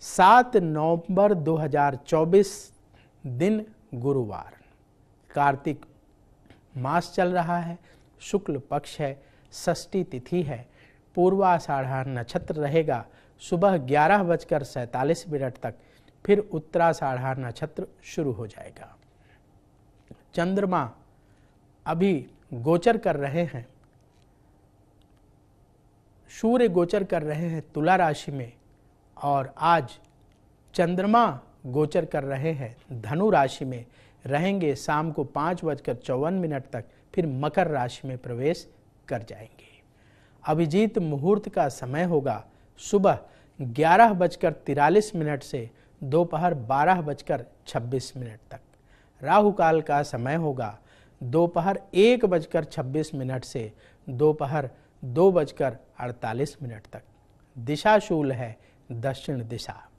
सात नवंबर 2024 दिन गुरुवार कार्तिक मास चल रहा है शुक्ल पक्ष है षष्ठी तिथि है पूर्वाषाढ़ा नक्षत्र रहेगा सुबह ग्यारह बजकर सैतालीस मिनट तक फिर उत्तराषाढ़ा नक्षत्र शुरू हो जाएगा चंद्रमा अभी गोचर कर रहे हैं सूर्य गोचर कर रहे हैं तुला राशि में और आज चंद्रमा गोचर कर रहे हैं धनु राशि में रहेंगे शाम को पाँच बजकर चौवन मिनट तक फिर मकर राशि में प्रवेश कर जाएंगे अभिजीत मुहूर्त का समय होगा सुबह ग्यारह बजकर तिरालीस मिनट से दोपहर बारह बजकर छब्बीस मिनट तक राहु काल का समय होगा दोपहर एक बजकर छब्बीस मिनट से दोपहर दो बजकर अड़तालीस मिनट तक दिशाशूल है दक्षिण दिशा